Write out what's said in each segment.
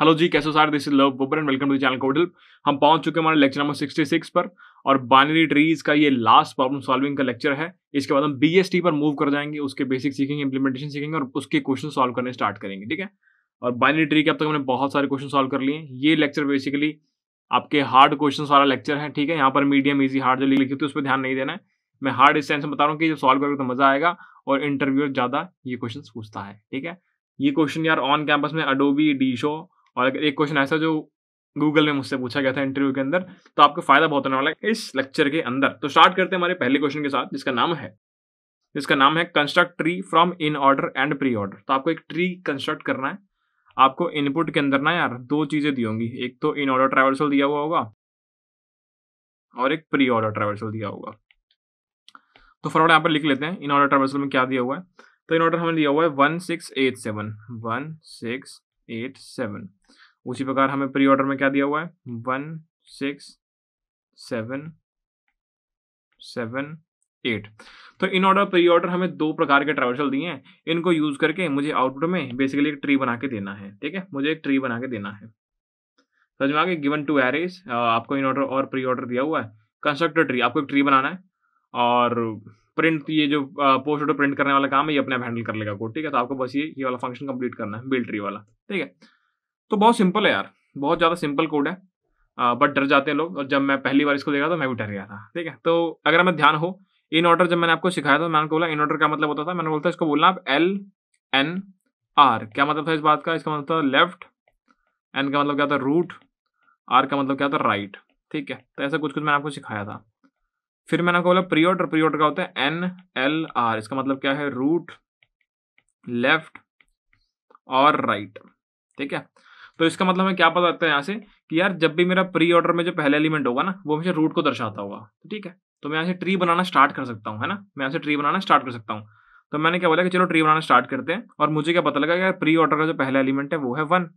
hello जी कैसे सार this is Love Babbar and welcome to channel कोडल हम पहुंच चुके हैं हमारे लेक्चर नंबर 66 पर और बाइनरी ट्रीज का ये लास्ट प्रॉब्लम सॉल्विंग का लेक्चर है इसके बाद हम बीएसटी पर मूव कर जाएंगे उसके बेसिक सीखेंगे इंप्लीमेंटेशन सीखेंगे और उसके क्वेश्चन सॉल्व करने स्टार्ट करेंगे ठीक है और बाइनरी ट्री के अब तक हमने बहुत सारे क्वेश्चन सॉल्व कर लिए ये लेक्चर बेसिकली आपके हार्ड क्वेश्चन वाला लेक्चर है ठीक है यहाँ पर मीडियम ईजी हार्ड जो लिखी थी उस पर ध्यान नहीं देना है मैं हार्ड इस सेंस में बता रहा हूँ कि जब सॉल्व करोगे तो मजा आएगा और इंटरव्यू ज़्यादा ये क्वेश्चन पूछता है ठीक है ये क्वेश्चन यार ऑन कैंपस में अडोबी डी शो और अगर एक क्वेश्चन ऐसा जो गूगल में मुझसे पूछा गया था इंटरव्यू के अंदर तो आपको फायदा बहुत होने वाला है इस लेक्चर के अंदर तो स्टार्ट करते हैं हमारे पहले क्वेश्चन के साथ जिसका नाम है जिसका नाम है construct tree from inorder and preorder तो आपको एक ट्री कंस्ट्रक्ट करना है आपको इनपुट के अंदर ना यार दो चीज़ें दी होंगी एक तो इन ऑर्डर ट्रेवर्सल दिया हुआ होगा और एक प्री ऑर्डर ट्रेवर्सल दिया होगा तो फॉरवर्ड यहाँ पर लिख लेते हैं इन ऑर्डर ट्रेवर्सल में क्या दिया हुआ है तो इन ऑर्डर हमें दिया हुआ है one six eight seven one six eight seven उसी प्रकार हमें प्री ऑर्डर में क्या दिया हुआ है one six seven seven eight तो इन ऑर्डर प्री ऑर्डर हमें दो प्रकार के ट्रेवर्सल दिए हैं इनको यूज करके मुझे आउटपुट में बेसिकली एक ट्री बना के देना है ठीक है मुझे एक ट्री बना के देना है समझ में आगे गिवन टू एरेज आपको इन ऑर्डर और प्री ऑर्डर दिया हुआ है कंस्ट्रक्टर ट्री आपको एक ट्री बनाना है और प्रिंट ये जो पोस्ट ऑर्डर प्रिंट करने वाला काम है ये अपने आप हैंडल कर लेगा कोड ठीक है तो आपको बस ये ये वाला फंक्शन कंप्लीट करना है बिल्ट्री वाला ठीक है तो बहुत सिंपल है यार बहुत ज़्यादा सिंपल कोड है बट डर जाते हैं लोग और जब मैं पहली बार इसको देखा तो मैं भी डर गया था ठीक है तो अगर हमें ध्यान हो इन ऑर्डर जब मैंने आपको सिखाया था मैंने बोला इन ऑर्डर का मतलब होता था मैंने बोलता इसको बोलना आप एल एन आर क्या मतलब था इस बात का इसका मतलब था लेफ्ट एन का मतलब क्या था रूट आर का मतलब क्या था राइट ठीक है तो ऐसा कुछ कुछ मैंने आपको सिखाया था फिर मैंने आपको बोला ऑर्डर और ऑर्डर का होता है एन एल आर इसका मतलब क्या है रूट लेफ्ट और राइट ठीक है तो इसका मतलब हमें क्या पता लगता है यहाँ से कि यार जब भी मेरा प्री ऑर्डर में जो पहला एलिमेंट होगा ना वो हमेशा रूट को दर्शाता होगा तो ठीक है तो मैं यहाँ से ट्री बनाना स्टार्ट कर सकता हूँ है ना मैं यहाँ से ट्री बनाना स्टार्ट कर सकता हूँ तो मैंने क्या बोला कि चलो ट्री बनाना स्टार्ट करते हैं और मुझे क्या पता लगा कि यार प्री ऑर्डर का जो पहला एलिमेंट है वो है वन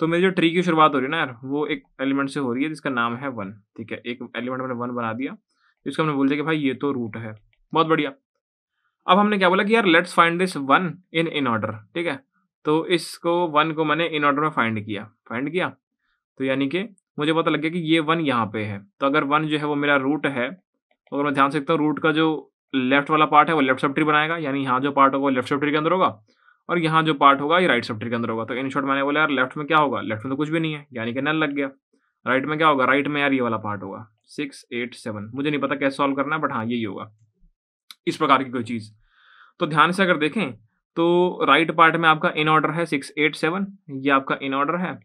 तो मेरी जो ट्री की शुरुआत हो रही है ना यार वो एक एलिमेंट से हो रही है जिसका नाम है वन ठीक है एक एलिमेंट मैंने वन बना दिया इसको हमने बोल दिया कि भाई ये तो रूट है बहुत बढ़िया अब हमने क्या बोला कि यार let's find this one in inorder ठीक है तो इसको वन को मैंने इन ऑर्डर में फाइंड किया फाइंड किया तो यानी कि मुझे पता लग गया कि ये वन यहाँ पे है तो अगर वन जो है वो मेरा रूट है तो अगर मैं ध्यान से देखता हूँ रूट का जो लेफ्ट वाला पार्ट है वो लेफ्ट सब बनाएगा यानी यहाँ जो पार्ट होगा वो लेफ्ट सब के अंदर होगा और यहाँ जो पार्ट होगा ये राइट सब के अंदर होगा तो इन शॉर्ट मैंने बोला यार लेफ्ट में क्या होगा लेफ्ट में तो कुछ भी नहीं है यानी कि नल लग गया राइट में क्या होगा राइट में यार ये वाला पार्ट होगा सिक्स एट सेवन मुझे नहीं पता कैसे सॉल्व करना है बट हाँ यही होगा इस प्रकार की कोई चीज़ तो ध्यान से अगर देखें तो राइट पार्ट में आपका इन ऑर्डर है सिक्स एट सेवन ये आपका इन ऑर्डर है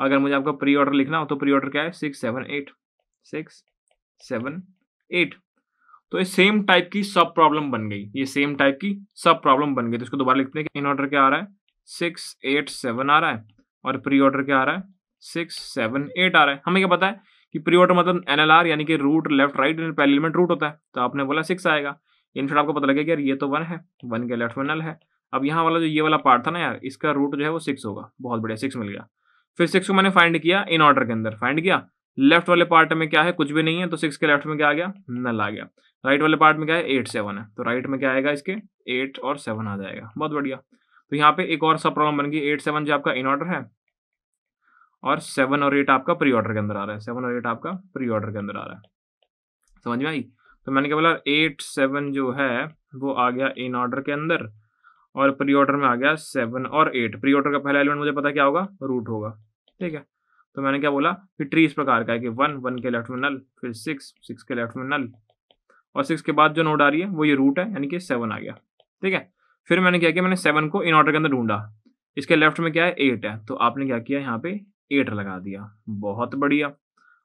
अगर मुझे आपका प्री ऑर्डर लिखना हो तो प्री ऑर्डर क्या है six seven eight six seven eight तो ये सेम टाइप की सब प्रॉब्लम बन गई ये सेम टाइप की सब प्रॉब्लम बन गई तो इसको दोबारा लिखते हैं कि इन ऑर्डर क्या आ रहा है सिक्स एट सेवन आ रहा है और प्री ऑर्डर क्या आ रहा है सिक्स सेवन एट आ रहा है हमें क्या पता है कि प्री ऑर्डर मतलब आर यानी कि रूट लेफ्ट राइट पहले एलिमेंट रूट होता है तो आपने बोला सिक्स आएगा फिर आपको पता लगेगा यार ये तो वन है वन के लेफ्ट में नल है अब यहाँ वाला जो ये वाला पार्ट था ना यार इसका रूट जो है वो सिक्स होगा बहुत बढ़िया सिक्स मिल गया फिर सिक्स को मैंने फाइंड किया इन ऑर्डर के अंदर फाइंड किया लेफ्ट वाले पार्ट में क्या है कुछ भी नहीं है तो सिक्स के लेफ्ट में क्या आ गया नल आ गया राइट वाले पार्ट में क्या है एट सेवन है तो राइट में क्या आएगा इसके एट और सेवन आ जाएगा बहुत बढ़िया तो यहाँ पे एक और सब प्रॉब्लम बन गई एट सेवन जो आपका इन ऑर्डर है और सेवन और एट आपका प्री ऑर्डर के अंदर आ रहा है सेवन और एट आपका प्री ऑर्डर के अंदर आ रहा है समझ में आई तो मैंने क्या बोला एट सेवन जो है वो आ गया इन ऑर्डर के अंदर और प्री ऑर्डर में आ गया सेवन और एट प्री ऑर्डर का पहला एलिमेंट मुझे पता क्या होगा रूट होगा ठीक है तो मैंने क्या बोला कि ट्री इस प्रकार का है कि वन वन के लेफ्ट में नल फिर सिक्स सिक्स के लेफ्ट में नल और सिक्स के बाद जो नोड आ रही है वो ये रूट है यानी कि सेवन आ गया ठीक है फिर मैंने क्या किया मैंने सेवन को इन ऑर्डर के अंदर ढूंढा इसके लेफ्ट में क्या है एट है तो आपने क्या किया यहाँ पे एट लगा दिया बहुत बढ़िया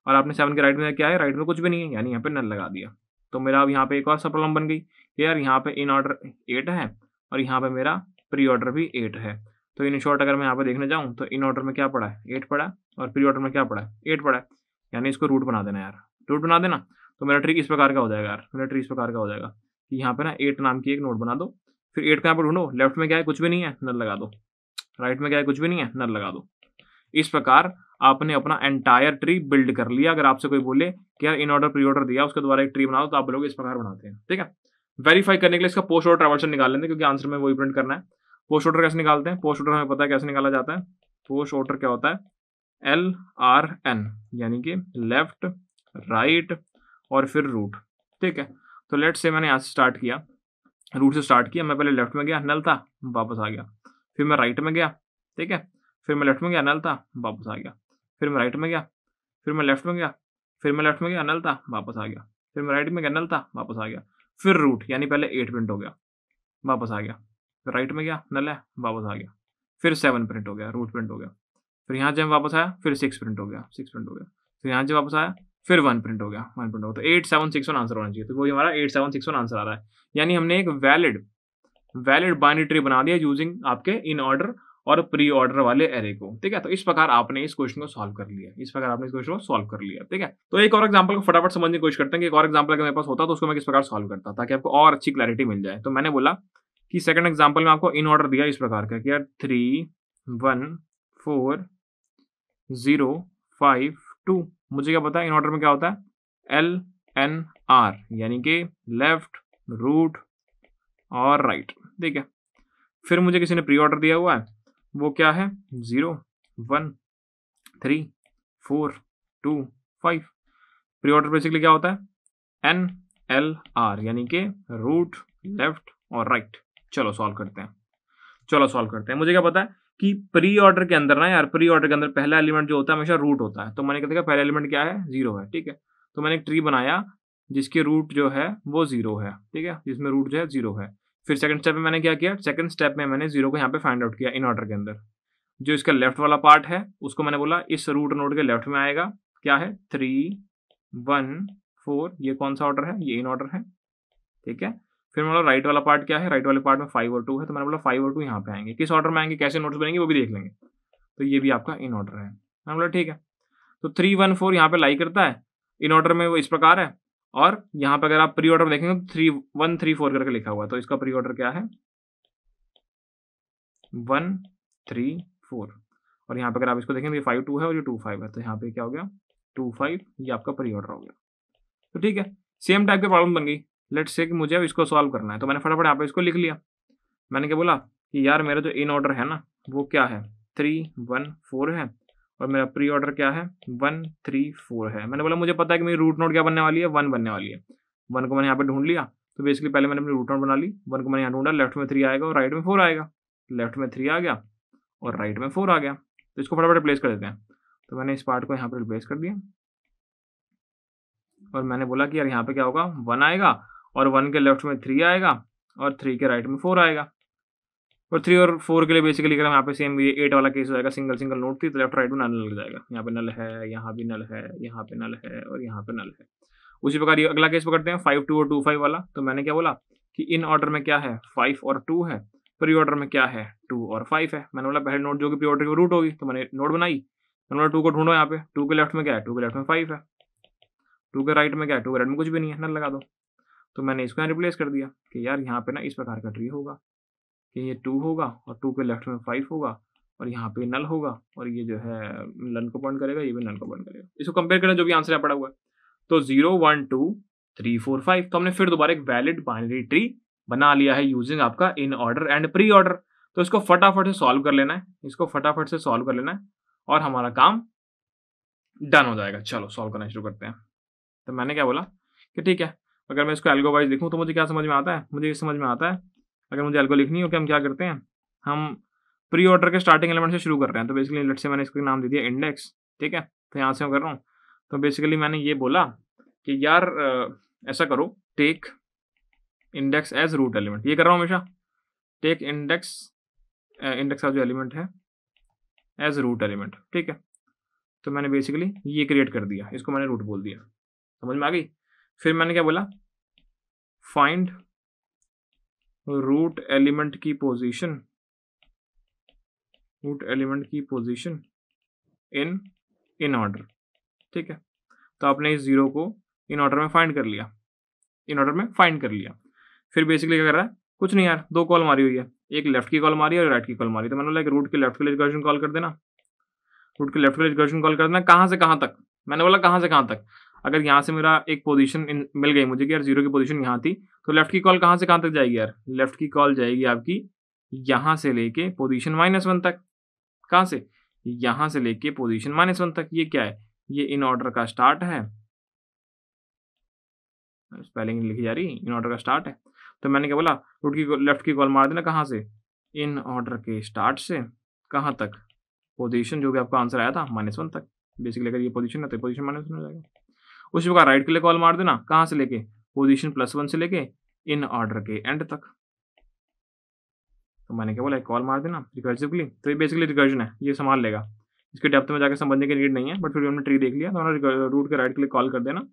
और आपने सेवन के राइट में क्या है राइट में कुछ भी नहीं है यानी यहाँ पे नल लगा दिया तो मेरा अब यहाँ पे एक और सब प्रॉब्लम बन गई यार यहाँ पे इन ऑर्डर एट है और यहाँ पे मेरा प्री ऑर्डर भी एट है तो इन शॉर्ट अगर मैं यहाँ पे देखने जाऊँ तो इन ऑर्डर में क्या पड़ा है एट पड़ा और प्री ऑर्डर में क्या पड़ा है एट पड़ा है यानी इसको रूट बना देना यार रूट बना देना तो मेरा ट्रिक इस प्रकार का हो जाएगा यार मेरा ट्रिक इस प्रकार का हो जाएगा कि यहाँ पे ना एट नाम की एक नोट बना दो फिर एट का यहाँ पर ढूंढो लेफ्ट में क्या है कुछ भी नहीं है नल लगा दो राइट में क्या है कुछ भी नहीं है नल लगा दो इस प्रकार आपने अपना एंटायर ट्री बिल्ड कर लिया अगर आपसे कोई बोले कि यार इन ऑर्डर प्री ऑर्डर दिया उसके द्वारा एक ट्री बनाओ तो आप लोग इस प्रकार बनाते हैं ठीक है वेरीफाई करने के लिए इसका पोस्ट ऑर्डर ट्रेवल्सन निकाल हैं क्योंकि आंसर में वही प्रिंट करना है पोस्ट ऑर्डर कैसे निकालते हैं पोस्ट ऑर्डर हमें पता है कैसे निकाला जाता है पोस्ट ऑर्डर क्या होता है एल आर एन यानी कि लेफ्ट राइट और फिर रूट ठीक है तो लेट से मैंने यहाँ से स्टार्ट किया रूट से स्टार्ट किया मैं पहले लेफ्ट में गया नल था वापस आ गया फिर मैं राइट में गया ठीक है फिर मैं लेफ्ट में गया नल था वापस आ गया फिर मैं राइट में गया फिर मैं लेफ्ट में गया फिर मैं लेफ्ट में गया नल था वापस आ गया फिर मैं राइट में गया नल था वापस आ गया फिर रूट यानी पहले एट प्रिंट हो गया वापस आ गया फिर राइट में गया नल है वापस आ गया फिर सेवन प्रिंट हो गया रूट प्रिंट हो गया फिर यहाँ जब वापस आया फिर सिक्स प्रिंट हो गया सिक्स प्रिंट हो गया फिर यहाँ जब वापस आया फिर वन प्रिंट हो गया वन प्रिंट हो गया तो eight seven six one answer होना चाहिए तो वही हमारा eight seven six one answer आ रहा है यानी हमने एक वैलिड वैलिड बाइनरी ट्री बना दिया यूजिंग आपके इन ऑर्डर और प्री ऑर्डर वाले एरे को ठीक है तो इस प्रकार आपने इस क्वेश्चन को सॉल्व कर लिया इस प्रकार आपने इस क्वेश्चन को सॉल्व कर लिया ठीक है तो एक और एग्जाम्पल को फटाफट समझने की कोशिश करते हैं कि एक और एग्जाम्पल अगर मेरे पास होता तो उसको मैं किस प्रकार सॉल्व करता ताकि आपको और अच्छी क्लैरिटी मिल जाए तो मैंने बोला कि सेकंड एग्जाम्पल में आपको इन ऑर्डर दिया इस प्रकार का कि यार three one four zero five two मुझे क्या पता है इन ऑर्डर में क्या होता है एल एन आर यानी कि लेफ्ट रूट और राइट ठीक है फिर मुझे किसी ने प्री ऑर्डर दिया हुआ है वो क्या है zero one three four two five preorder basically क्या होता है एन एल आर यानी के रूट लेफ्ट और राइट चलो सॉल्व करते हैं चलो सॉल्व करते हैं मुझे क्या पता है कि प्री ऑर्डर के अंदर ना यार प्री ऑर्डर के अंदर पहला एलिमेंट जो होता है हमेशा रूट होता है तो मैंने देखा पहला एलिमेंट क्या है जीरो है ठीक है तो मैंने एक ट्री बनाया जिसके रूट जो है वो जीरो है ठीक है जिसमें रूट जो है जीरो है फिर सेकंड स्टेप में मैंने क्या किया सेकंड स्टेप में मैंने जीरो को यहाँ पे फाइंड आउट किया इन ऑर्डर के अंदर जो इसका लेफ्ट वाला पार्ट है उसको मैंने बोला इस रूट नोड के लेफ्ट में आएगा क्या है थ्री वन फोर ये कौन सा ऑर्डर है ये इन ऑर्डर है ठीक है फिर बोला राइट वाला पार्ट क्या है राइट वाले पार्ट में फाइव और टू है तो मैंने बोला फाइव और टू यहाँ पे आएंगे किस ऑर्डर में आएंगे कैसे नोट्स बनेंगे वो भी देख लेंगे तो ये भी आपका इन ऑर्डर है मैंने बोला ठीक है तो थ्री वन फोर यहाँ पे लाई करता है इन ऑर्डर में वो इस प्रकार है और यहां पर अगर आप प्री ऑर्डर देखेंगे तो थ्री वन थ्री फोर करके लिखा हुआ तो इसका प्री ऑर्डर क्या है वन थ्री फोर और यहाँ पर अगर आप इसको देखेंगे तो ये फाइव टू है और ये टू फाइव है तो यहाँ पे क्या हो गया टू फाइव ये आपका प्री ऑर्डर हो गया तो ठीक है सेम टाइप की प्रॉब्लम बन गई लेट से कि मुझे अब इसको सॉल्व करना है तो मैंने फटाफट यहाँ पे इसको लिख लिया मैंने क्या बोला कि यार मेरा जो इन ऑर्डर है ना वो क्या है थ्री वन फोर है और मेरा प्री ऑर्डर क्या है वन थ्री फोर है मैंने बोला मुझे पता है कि मेरी रूट नोट क्या बनने वाली है वन बनने वाली है वन को मैंने यहाँ पे ढूंढ लिया तो बेसिकली पहले मैंने अपनी रूट नोट बना ली वन को मैंने यहाँ ढूंढा लेफ्ट में थ्री आएगा और राइट में फोर आएगा लेफ्ट में थ्री आ गया और राइट में फोर आ गया तो इसको फटाफट रिप्लेस कर देते हैं तो मैंने इस पार्ट को यहाँ पर रिप्लेस कर दिया और मैंने बोला कि यार यहाँ पे क्या होगा वन आएगा और वन के लेफ्ट में थ्री आएगा और थ्री के राइट में फोर आएगा और थ्री और फोर के लिए बेसिकली अगर यहाँ पे सेम ये एट वाला केस हो जाएगा सिंगल सिंगल नोट थी तो लेफ्ट राइट में नल लग जाएगा यहाँ पे नल है यहाँ भी नल है यहाँ पे नल है और यहाँ पे नल है उसी प्रकार ये अगला केस पकड़ते हैं फाइव टू और टू फाइव वाला तो मैंने क्या बोला कि इन ऑर्डर में क्या है फाइव और टू है प्री ऑर्डर में क्या है टू और फाइव है मैंने बोला पहले नोट जो कि प्री ऑर्डर की रूट होगी तो मैंने नोट बनाई मैंने बोला टू को ढूंढो यहाँ पे टू के लेफ्ट में क्या है टू के लेफ्ट में फाइव है टू के राइट में क्या है टू के राइट में कुछ भी नहीं है नल लगा दो तो मैंने इसको यहाँ रिप्लेस कर दिया कि यार यहाँ पे ना इस प्रकार का ट्री होगा कि ये टू होगा और टू के लेफ्ट में फाइव होगा और यहाँ पे नल होगा और ये जो है नल को पॉइंट करेगा ये भी नल को पॉइंट करेगा इसको कंपेयर करें जो भी आंसर पड़ा हुआ है तो zero one two three four five तो हमने फिर दोबारा एक वैलिड बाइनरी ट्री बना लिया है यूजिंग आपका inorder and preorder तो इसको फटाफट से सॉल्व कर लेना है इसको फटाफट से सॉल्व कर लेना है और हमारा काम डन हो जाएगा चलो सॉल्व करना शुरू करते हैं तो मैंने क्या बोला कि ठीक है अगर मैं इसको एल्गो वाइज देखूँ तो मुझे क्या समझ में आता है मुझे ये समझ में आता है अगर मुझे एल्को लिखनी हो कि हम क्या करते हैं हम प्री ऑर्डर के स्टार्टिंग एलिमेंट से शुरू कर रहे हैं तो बेसिकली लेट से मैंने इसको नाम दे दिया इंडेक्स ठीक है तो यहाँ से मैं कर रहा हूँ तो बेसिकली मैंने ये बोला कि यार ऐसा करो take index as root element ये कर रहा हूँ हमेशा टेक इंडेक्स इंडेक्स का जो एलिमेंट है एज रूट एलिमेंट ठीक है तो मैंने बेसिकली ये क्रिएट कर दिया इसको मैंने रूट बोल दिया समझ में आ गई फिर मैंने क्या बोला फाइंड रूट एलिमेंट की पोजीशन रूट एलिमेंट की पोजीशन इन इन ऑर्डर ठीक है तो आपने इस जीरो को इन ऑर्डर में फाइंड कर लिया इन ऑर्डर में फाइंड कर लिया फिर बेसिकली क्या कर रहा है कुछ नहीं यार दो कॉल मारी हुई है एक लेफ्ट की कॉल मारी और राइट की कॉल मारी तो मैंने बोला रूट के लेफ्ट के लिए कॉल कर देना रूट के लेफ्ट के लिए कॉल कर देना कहाँ से कहाँ तक मैंने बोला कहाँ से कहाँ तक अगर यहाँ से मेरा एक पोजीशन मिल गई मुझे कि यार जीरो की पोजीशन यहाँ थी तो लेफ्ट की कॉल कहाँ से कहाँ तक जाएगी यार लेफ्ट की कॉल जाएगी आपकी यहाँ से लेके पोजीशन माइनस वन तक कहाँ से यहाँ से लेके पोजीशन माइनस वन तक ये क्या है ये इन ऑर्डर का स्टार्ट है स्पेलिंग लिखी जा रही इन ऑर्डर का स्टार्ट है तो मैंने क्या बोला रूट की लेफ्ट की कॉल मार देना कहाँ से इन ऑर्डर के स्टार्ट से कहाँ तक पोजीशन जो भी आपका आंसर आया था माइनस वन तक बेसिकली अगर ये पोजीशन है तो पोजीशन माइनस वन हो जाएगा उसी प्रकार राइट क्लिक ऑल मार देना कहाँ से लेके पोजिशन प्लस वन से लेके इन ऑर्डर के एंड तक तो मैंने क्या बोला कॉल मार देना रिकर्सिवली तो ये बेसिकली रिकर्जन है ये संभाल लेगा इसके डेप्थ में जाकर समझने की नीड नहीं है बट फिर हमने ट्री देख लिया तो हमारा रूट के राइट क्लिक कॉल कर देना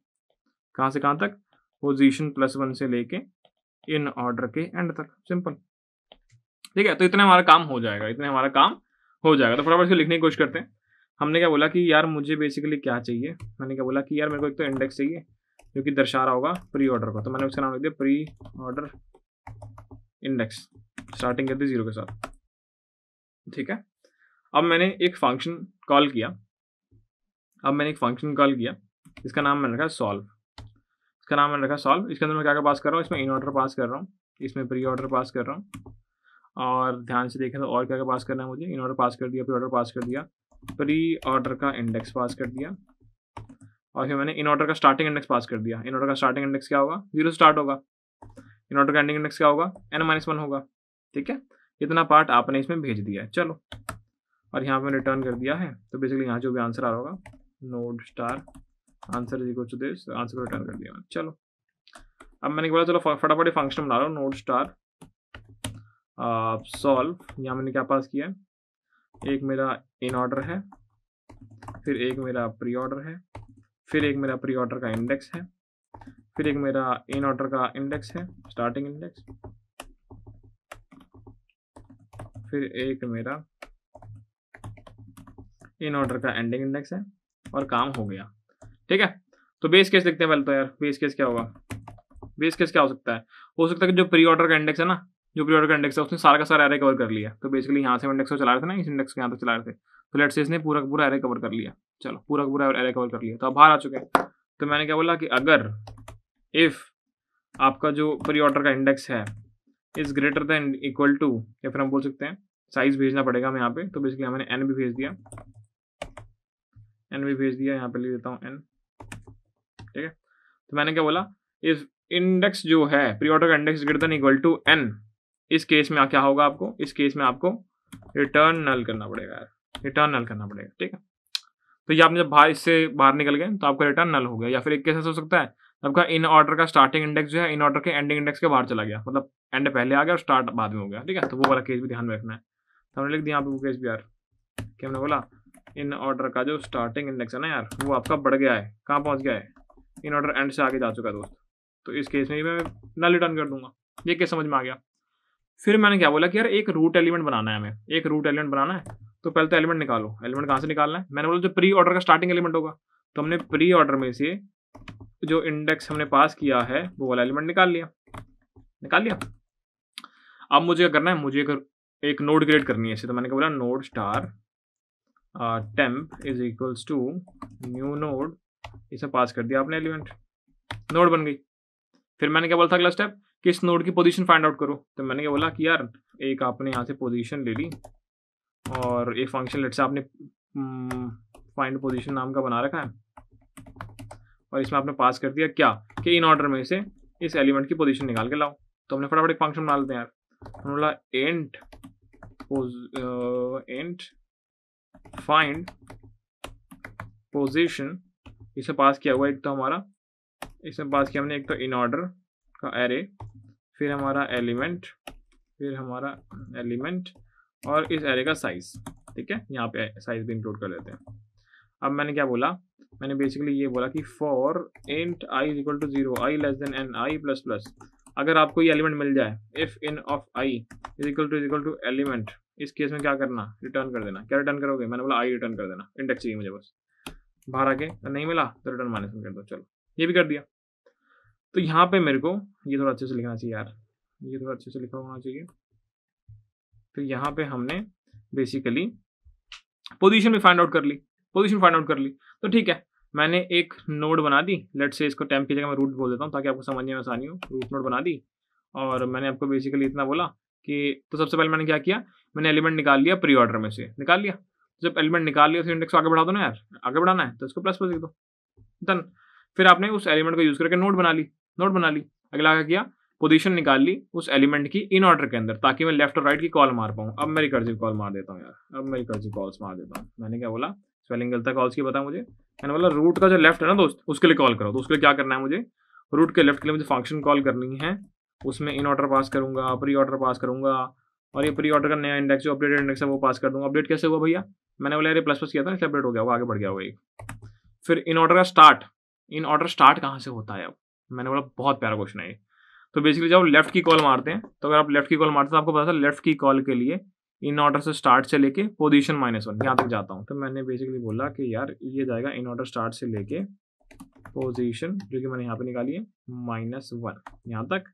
कहाँ से कहाँ तक पोजिशन प्लस वन से लेके इन ऑर्डर के एंड तक सिंपल ठीक है तो इतना हमारा काम हो जाएगा इतना हमारा काम हो जाएगा तो फटाफट से लिखने की कोशिश करते हैं हमने क्या बोला कि यार मुझे बेसिकली क्या चाहिए मैंने क्या बोला कि यार मेरे को एक तो इंडेक्स चाहिए जो कि दर्शा रहा होगा प्री ऑर्डर का तो मैंने उसका नाम लिख दिया प्री ऑर्डर इंडेक्स स्टार्टिंग कर दी जीरो के साथ ठीक है अब मैंने एक फंक्शन कॉल किया अब मैंने एक फंक्शन कॉल किया इसका नाम मैंने रखा सॉल्व इसका नाम मैंने रखा सॉल्व इसके अंदर मैं क्या क्या पास कर रहा हूँ इसमें इन ऑर्डर पास कर रहा हूँ इसमें प्री ऑर्डर पास कर रहा हूँ और ध्यान से देखें तो और क्या क्या पास करना है मुझे इन ऑर्डर पास कर दिया प्री ऑर्डर पास कर दिया प्री ऑर्डर का इंडेक्स पास कर दिया और फिर मैंने इन ऑर्डर का स्टार्टिंग इंडेक्स पास कर दिया इन ऑर्डर का स्टार्टिंग इंडेक्स क्या होगा जीरो स्टार्ट होगा इन ऑर्डर का एंडिंग इंडेक्स क्या होगा एन माइनस वन होगा ठीक है इतना पार्ट आपने इसमें भेज दिया है चलो और यहाँ पे रिटर्न कर दिया है तो बेसिकली यहाँ जो भी आंसर आ रहा होगा नोड स्टार आंसर जी को टू आंसर को रिटर्न कर दिया चलो अब मैंने बोला चलो फटाफट फंक्शन बना रहा हूँ नोड स्टार सॉल्व यहाँ मैंने क्या पास किया है एक मेरा इन ऑर्डर है फिर एक मेरा प्री ऑर्डर है फिर एक मेरा प्री ऑर्डर का इंडेक्स है फिर एक मेरा इन ऑर्डर का इंडेक्स है स्टार्टिंग इंडेक्स फिर एक मेरा इन ऑर्डर का एंडिंग इंडेक्स है और काम हो गया ठीक है तो बेस केस देखते हैं पहले तो यार बेस केस क्या होगा बेस केस क्या हो सकता है हो सकता है कि जो प्री ऑर्डर का इंडेक्स है ना जो प्री ऑर्डर का इंडेक्स है उसने सारा का सारा एरे कवर कर लिया तो बेसिकली यहाँ से इंडेक्स को चला रहे थे ना इस इंडेक्स के यहाँ तक चला रहे थे तो लेट्स इसने पूरा पूरा एरे कवर कर लिया चलो पूरा पूरा एरे कवर कर लिया तो आप बाहर आ चुके हैं तो मैंने क्या बोला कि अगर इफ़ आपका जो प्री ऑर्डर का इंडेक्स है is greater than equal to या फिर हम बोल सकते हैं साइज़ भेजना पड़ेगा हमें यहाँ पे तो बेसिकली हमने एन भी भेज दिया एन भी भेज दिया यहाँ पे लिख देता हूँ एन ठीक है तो मैंने क्या बोला इस इंडेक्स जो है प्री ऑर्डर का index greater than equal to N इस केस में क्या होगा आपको इस केस में आपको रिटर्न नल करना पड़ेगा यार रिटर्न नल करना पड़ेगा ठीक है तो ये आपने जब बाहर इससे बाहर निकल गए तो आपका रिटर्न नल हो गया या फिर एक ऐसा हो सकता है आपका इन ऑर्डर का स्टार्टिंग इंडेक्स जो है इन ऑर्डर के एंडिंग इंडेक्स के बाहर चला गया मतलब एंड पहले आ गया और स्टार्ट बाद में हो गया ठीक है तो वो वाला केस भी ध्यान में रखना है तो हमने लिख दिया आप वो केस भी यार क्या हमने बोला इन ऑर्डर का जो स्टार्टिंग इंडेक्स है ना यार वो आपका बढ़ गया है कहाँ पहुँच गया है इन ऑर्डर एंड से आगे जा चुका है दोस्त तो इस केस में मैं नल रिटर्न कर दूंगा ये केस समझ में आ गया फिर मैंने क्या बोला कि यार एक रूट एलिमेंट बनाना है हमें एक रूट एलिमेंट बनाना है तो पहले तो एलिमेंट निकालो एलिमेंट कहाँ से निकालना है मैंने बोला जो प्री ऑर्डर का स्टार्टिंग एलिमेंट होगा तो हमने प्री ऑर्डर में से जो इंडेक्स हमने पास किया है वो वाला एलिमेंट निकाल लिया निकाल लिया अब मुझे क्या करना है मुझे कर, एक नोड क्रिएट करनी है इसे तो मैंने क्या बोला node star temp is equals to new node इसे पास कर दिया आपने एलिमेंट नोड बन गई फिर मैंने क्या बोला था अगला स्टेप किस नोड की पोजीशन फाइंड आउट करो तो मैंने क्या बोला कि यार एक आपने यहाँ से पोजीशन ले ली और एक फंक्शन लेट से आपने फाइंड हम्म, पोजीशन नाम का बना रखा है और इसमें आपने पास कर दिया क्या कि इन ऑर्डर में से इस एलिमेंट की पोजीशन निकाल के लाओ तो हमने फटाफट एक फंक्शन बना लेते हैं यार हमने बोला एंट एंट फाइंड पोजिशन इसे पास किया हुआ एक तो हमारा इसमें पास किया हमने एक तो इन ऑर्डर का एरे फिर हमारा एलिमेंट फिर हमारा एलिमेंट और इस एरे का साइज ठीक है यहाँ पे साइज भी इंक्लूड कर लेते हैं अब मैंने क्या बोला मैंने बेसिकली ये बोला कि for int I equal to zero I less than N I plus plus अगर आपको ये एलिमेंट मिल जाए if in of I is equal to equal to element इस केस में क्या करना रिटर्न कर देना क्या रिटर्न करोगे मैंने बोला आई रिटर्न कर देना इंडेक्स चाहिए मुझे बस बाहर आके तो नहीं मिला तो रिटर्न माइनस में कर दो चलो ये भी कर दिया तो यहाँ पे मेरे को ये थोड़ा अच्छे से लिखना चाहिए यार ये थोड़ा अच्छे से लिखा होना चाहिए तो यहाँ पे हमने बेसिकली पोजीशन भी फाइंड आउट कर ली पोजीशन फाइंड आउट कर ली तो ठीक है मैंने एक नोड बना दी लेट से इसको टेम्प की जगह मैं रूट बोल देता हूँ ताकि आपको समझने में आसानी हो रूट नोड बना दी और मैंने आपको बेसिकली इतना बोला कि तो सबसे पहले मैंने क्या किया मैंने एलिमेंट निकाल लिया प्री ऑर्डर में से निकाल लिया जब एलिमेंट निकाल लिया तो इंडेक्स को आगे बढ़ा दो ना यार आगे बढ़ाना है तो इसको प्लस प्लस लिख दो डन फिर आपने उस एलिमेंट को यूज़ करके नोट बना ली नोट बना ली अगला क्या किया पोजीशन निकाल ली उस एलिमेंट की इन ऑर्डर के अंदर ताकि मैं लेफ्ट और राइट की कॉल मार पाऊँ अब मेरी कर्जी कॉल मार देता हूँ यार अब मेरी कर्जी कॉल्स मार देता हूँ मैंने क्या बोला स्पेलिंग गलता कॉल्स की बताया मुझे मैंने बोला रूट का जो लेफ्ट है ना दोस्त उसके लिए कॉल करो तो उसके लिए क्या करना है मुझे रूट के लेफ्ट के लिए मुझे फंक्शन कॉल करनी है उसमें इन ऑर्डर पास करूंगा प्री ऑर्डर पास करूँगा और ये प्री ऑर्डर का नया इंडेक्स जो अपडेटेड इंडेक्स है वो पास कर दूंगा अपडेट कैसे हुआ भैया मैंने बोला अरे प्लस प्लस किया था इसलिए अपडेट हो गया वो आगे बढ़ गया वो एक फिर इन ऑर्डर का स्टार्ट इन ऑर्डर स्टार्ट कहाँ से होता है अब मैंने बोला बहुत प्यारा क्वेश्चन है ये तो बेसिकली जब लेफ्ट की कॉल मारते हैं तो अगर आप लेफ्ट की कॉल मारते हैं तो आपको पता था लेफ्ट की कॉल के लिए इन ऑर्डर से स्टार्ट से लेके पोजीशन माइनस वन यहाँ तक जाता हूँ तो मैंने बेसिकली बोला कि यार ये जाएगा इन ऑर्डर स्टार्ट से लेके पोजीशन जो कि मैंने यहाँ पे निकाली है माइनस वन यहाँ तक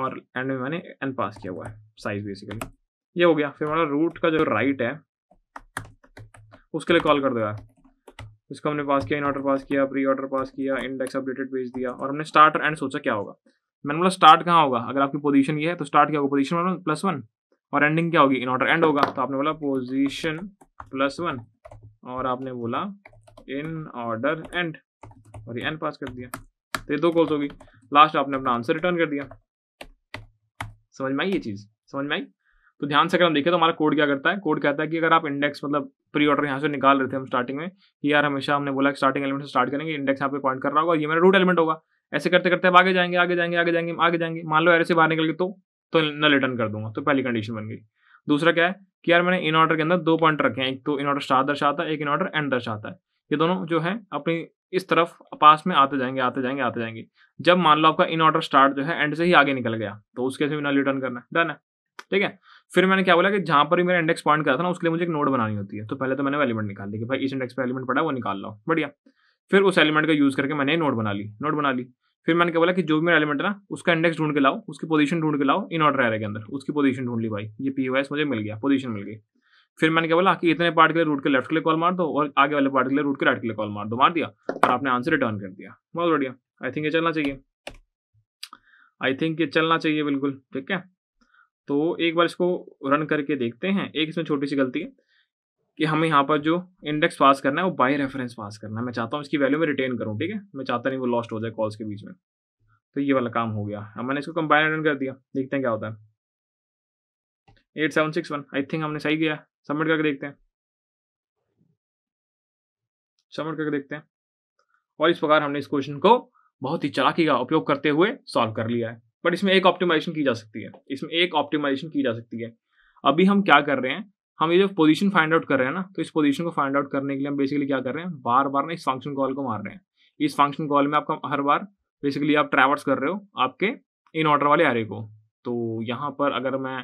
और एंड में मैंने एन पास किया हुआ है साइज बेसिकली ये हो गया फिर हमारा रूट का जो राइट है उसके लिए कॉल कर दो यार इसको हमने पास किया इन ऑर्डर पास किया प्री ऑर्डर पास किया इंडेक्स अपडेटेड भेज दिया और हमने स्टार्ट और एंड सोचा क्या होगा मैंने बोला स्टार्ट कहाँ होगा अगर आपकी पोजीशन ये है तो स्टार्ट क्या होगा पोजीशन प्लस वन और एंडिंग क्या होगी इन ऑर्डर एंड होगा तो आपने बोला पोजीशन प्लस वन और आपने बोला इन ऑर्डर एंड और ये एंड पास कर दिया तो ये दो कॉल्स होगी लास्ट आपने अपना आंसर रिटर्न कर दिया समझ में आई ये चीज़ समझ में आई तो ध्यान से अगर हम देखें तो हमारा कोड क्या करता है कोड कहता है कि अगर आप इंडेक्स मतलब प्री ऑर्डर यहाँ से निकाल रहे थे हम स्टार्टिंग में यार हमेशा हमने बोला स्टार्टिंग एलिमेंट से स्टार्ट करेंगे इंडेक्स यहाँ पे पॉइंट कर रहा होगा ये मेरा रूट एलिमेंट होगा ऐसे करते करते आगे जाएंगे आगे जाएंगे आगे जाएंगे आगे जाएंगे मान लो ऐसे से बाहर निकल गए तो तो न रिटर्न कर दूंगा तो पहली कंडीशन बन गई दूसरा क्या है कि यार मैंने इन ऑर्डर के अंदर दो पॉइंट रखे हैं एक तो इन ऑर्डर स्टार्ट दर्शाता है एक इन ऑर्डर एंड दर्शाता है ये दोनों जो है अपनी इस तरफ पास में आते जाएंगे आते जाएंगे आते जाएंगे जब मान लो आपका इन ऑर्डर स्टार्ट जो है एंड से ही आगे निकल गया तो उसके से भी न रिटर्न करना है डन है ठीक है फिर मैंने क्या बोला कि जहाँ पर भी मेरा इंडेक्स पॉइंट करा था ना उसके लिए मुझे एक नोड बनानी होती है तो पहले तो मैंने एलिमेंट निकाल दिया कि भाई इस इंडेक्स पर एलिमेंट पड़ा वो निकाल लो बढ़िया फिर उस एलिमेंट का यूज़ करके मैंने नोट बना ली नोट बना ली फिर मैंने क्या बोला कि जो भी मेरा एलिमेंट है ना उसका इंडेक्स ढूंढ के लाओ उसकी पोजीशन ढूंढ के लाओ इन ऑर्डर एरे के अंदर उसकी पोजीशन ढूंढ ली भाई ये पी मुझे मिल गया पोजीशन मिल गई फिर मैंने क्या बोला कि इतने पार्ट के लिए रूट के लेफ्ट के लिए कॉल मार दो और आगे वाले पार्ट के लिए रूट के राइट के लिए कॉल मार दो मार दिया और आपने आंसर रिटर्न कर दिया बहुत बढ़िया आई थिंक ये चलना चाहिए आई थिंक ये चलना चाहिए बिल्कुल ठीक है तो एक बार इसको रन करके देखते हैं एक इसमें छोटी सी गलती है कि हमें यहाँ पर जो इंडेक्स पास करना है वो बाय रेफरेंस पास करना है मैं चाहता हूँ इसकी वैल्यू में रिटेन करूँ ठीक है मैं चाहता नहीं वो लॉस्ट हो जाए कॉल्स के बीच में तो ये वाला काम हो गया अब मैंने इसको कंबाइन रन कर दिया देखते हैं क्या होता है eight seven six one I think हमने सही किया सबमिट करके देखते हैं सबमिट करके देखते हैं और इस प्रकार हमने इस क्वेश्चन को बहुत ही चलाकी का उपयोग करते हुए सॉल्व कर लिया है बट इसमें एक ऑप्टिमाइजेशन की जा सकती है इसमें एक ऑप्टिमाइजेशन की जा सकती है अभी हम क्या कर रहे हैं हम ये जो पोजीशन फाइंड आउट कर रहे हैं ना तो इस पोजीशन को फाइंड आउट करने के लिए हम बेसिकली क्या कर रहे हैं बार बार ना इस फंक्शन कॉल को मार रहे हैं इस फंक्शन कॉल में आपका हर बार बेसिकली आप ट्रैवर्स कर रहे हो आपके इन ऑर्डर वाले एरे को तो यहाँ पर अगर मैं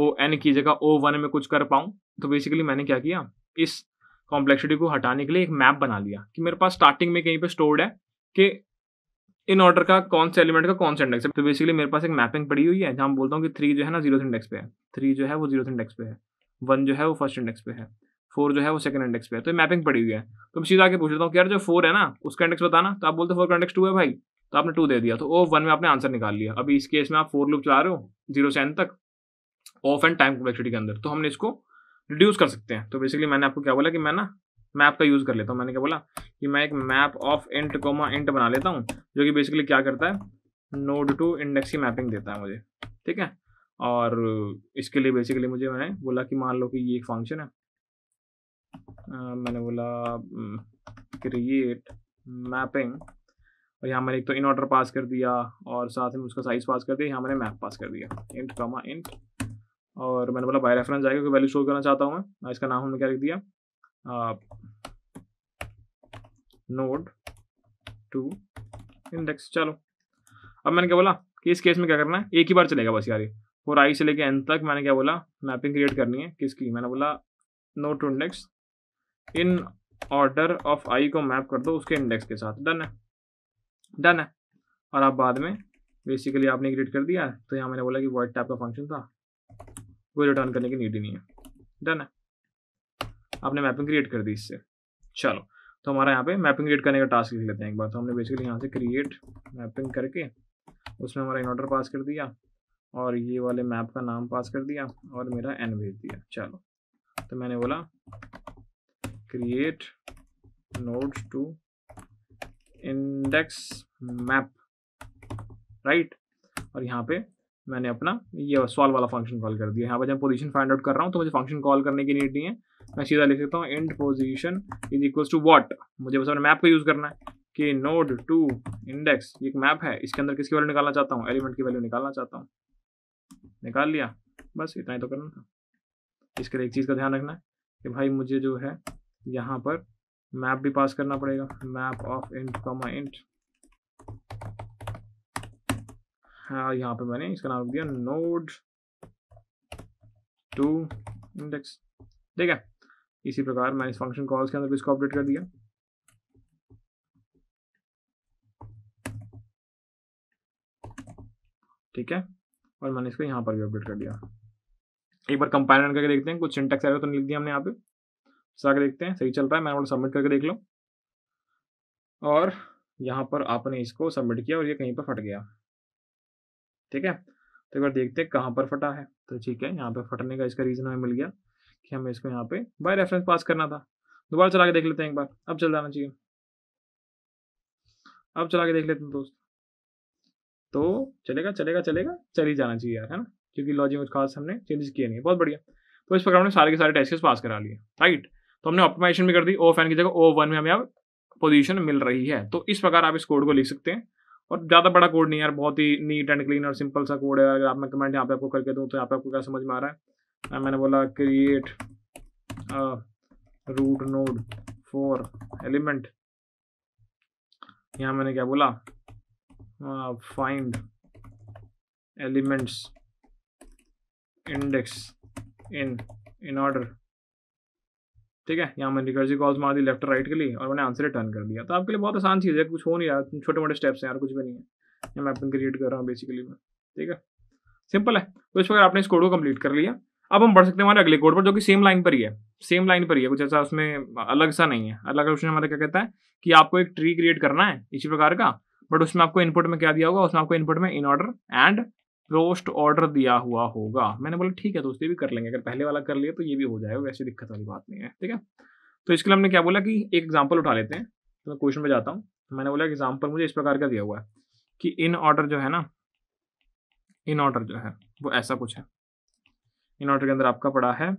ओ एन की जगह ओ वन में कुछ कर पाऊँ तो बेसिकली मैंने क्या किया इस कॉम्प्लेक्सिटी को हटाने के लिए एक मैप बना लिया कि मेरे पास स्टार्टिंग में कहीं पर स्टोर्ड है कि इन ऑर्डर का कौन से एलिमेंट का कौन सा इंडेक्स है तो बेसिकली मेरे पास एक मैपिंग पड़ी हुई है जहां बोलता हूँ कि थ्री जो है ना जीरो इंडेक्स पे है थ्री जो है वो जीरो इंडेक्स पे है वन जो है वो फर्स्ट इंडेक्स पे है फोर जो है वो सेकंड इंडेक्स पे है तो मैपिंग पड़ी हुई है तो मैं सीधा आगे पूछ लेता हूँ कि यार जो फोर है ना उसका इंडेक्स बताना तो आप बोलते फोर का इंडेक्स टू है भाई तो आपने टू दे दिया तो ओ वन में आपने आंसर निकाल लिया अभी इस केस में आप फोर लुप चला रहे हो जीरो से एन तक ऑफ एंड टाइम कॉम्प्लेक्सिटी के अंदर तो हमने इसको रिड्यूस कर सकते हैं तो बेसिकली मैंने आपको क्या बोला कि मैं ना मैप का यूज़ कर लेता हूँ मैंने क्या बोला कि मैं एक map of int comma int बना लेता हूँ जो कि बेसिकली क्या करता है नोड टू इंडेक्स की मैपिंग देता है मुझे ठीक है और इसके लिए बेसिकली मुझे मैंने बोला कि मान लो कि ये एक फंक्शन है आ, मैंने बोला क्रिएट हम्म, मैपिंग और यहाँ मैंने एक तो इन ऑर्डर पास कर दिया और साथ में उसका साइज़ पास कर दिया यहाँ मैंने मैप पास कर दिया इंट कॉमा इंट और मैंने बोला बाय रेफरेंस जाएगा क्योंकि वैल्यू शो करना चाहता हूँ मैं इसका नाम हमने क्या लिख दिया node टू इंडेक्स चलो अब मैंने क्या बोला कि इस केस में क्या करना है एक ही बार चलेगा बस यार ये और आई से लेके एन तक मैंने क्या बोला मैपिंग क्रिएट करनी है किसकी मैंने बोला node to index inorder of I को मैप कर दो उसके इंडेक्स के साथ डन है डन है और आप बाद में बेसिकली आपने क्रिएट कर दिया तो यहाँ मैंने बोला कि वर्ड टाइप का फंक्शन था कोई रिटर्न करने की नीड ही नहीं है डन है आपने मैपिंग क्रिएट कर दी इससे चलो तो हमारा यहाँ पे मैपिंग क्रिएट करने का टास्क लिख लेते हैं एक बार तो हमने बेसिकली यहाँ से क्रिएट मैपिंग करके उसमें हमारा इन्वर्टर पास कर दिया और ये वाले मैप का नाम पास कर दिया और मेरा एन भेज दिया चलो तो मैंने बोला create node to index map right और यहाँ पे मैंने अपना ये सॉल्व वाला फंक्शन कॉल कर दिया यहाँ पर जब पोजीशन फाइंड आउट कर रहा हूँ तो मुझे फंक्शन कॉल करने की नीड नहीं है मैं सीधा लिख सकता हूँ int position is equal to what मुझे बस अपने मैप का यूज़ करना है कि नोड टू इंडेक्स एक मैप है इसके अंदर किसकी वैल्यू निकालना चाहता हूँ एलिमेंट की वैल्यू निकालना चाहता हूँ निकाल लिया बस इतना ही तो करना था इसके लिए एक चीज़ का ध्यान रखना है कि भाई मुझे जो है यहाँ पर मैप भी पास करना पड़ेगा map of int comma int हाँ यहाँ पे मैंने इसका नाम दिया नोड टू इंडेक्स ठीक है इसी प्रकार मैंने इस फंक्शन कॉल्स के अंदर भी इसको अपडेट कर दिया ठीक है और मैंने इसको यहां पर भी अपडेट कर दिया एक बार कंपाइल करके देखते हैं कुछ सिंटेक्स एरर तो नहीं लिख दिया हमने यहाँ पे सर देखते हैं सही चल रहा है मैंने सबमिट करके देख लो और यहाँ पर आपने इसको सबमिट किया और ये कहीं पर फट गया ठीक है तो एक बार देखते हैं कहाँ पर फटा है तो ठीक है यहाँ पर फटने का इसका रीज़न हमें मिल गया कि हमें इसको यहाँ पे बाय रेफरेंस पास करना था दोबारा चला के देख लेते हैं एक बार अब चल जाना चाहिए अब चला के देख लेते हैं दोस्त तो चलेगा चलेगा चलेगा चल ही जाना चाहिए यार है ना क्योंकि लॉजिक कुछ खास हमने चेंजेस किए नहीं है बहुत बढ़िया तो इस प्रकार हमने सारे के सारे टेस्ट पास करा लिए राइट तो हमने ऑप्टिमाइजेशन भी कर दी ओ फैन की जगह ओ वन में हमें अब पोजीशन मिल रही है तो इस प्रकार आप इस कोड को लिख सकते हैं और ज़्यादा बड़ा कोड नहीं यार बहुत ही नीट एंड क्लीन और सिंपल सा कोड है अगर आप मैं कमेंट यहाँ पे आपको करके दूँ तो यहाँ पे आपको क्या समझ में आ रहा है हाँ, मैंने बोला create root node for element यहां मैंने क्या बोला find element's index in inorder ठीक है यहाँ मैंने रिकर्जी कॉल्स मार दी लेफ्ट राइट के लिए और मैंने आंसर रिटर्न कर दिया तो आपके लिए बहुत आसान चीज़ है कुछ हो नहीं रहा छोटे मोटे स्टेप्स हैं यार कुछ भी नहीं है मैं मैपिंग क्रिएट कर रहा हूँ बेसिकली मैं ठीक है सिंपल है तो इस प्रकार आपने इस कोड को कंप्लीट कर लिया अब हम बढ़ सकते हैं हमारे अगले कोड पर जो कि सेम लाइन पर ही है सेम लाइन पर ही है कुछ ऐसा उसमें अलग सा नहीं है अलग ऑप्शन हमारा क्या कहता है कि आपको एक ट्री क्रिएट करना है इसी प्रकार का बट उसमें आपको इनपुट में क्या दिया होगा उसमें आपको इनपुट में inorder and postorder दिया हुआ होगा मैंने बोला ठीक है दोस्त ये भी कर लेंगे अगर पहले वाला कर लिया तो ये भी हो जाएगा वैसे दिक्कत वाली बात नहीं है ठीक है तो इसके लिए हमने क्या बोला कि एक एग्जाम्पल उठा लेते हैं तो मैं क्वेश्चन पे जाता हूँ तो मैंने बोला एग्जाम्पल मुझे इस प्रकार का दिया हुआ है कि इन ऑर्डर जो है ना इन ऑर्डर जो है वो ऐसा कुछ है ऑर्डर के अंदर आपका पड़ा है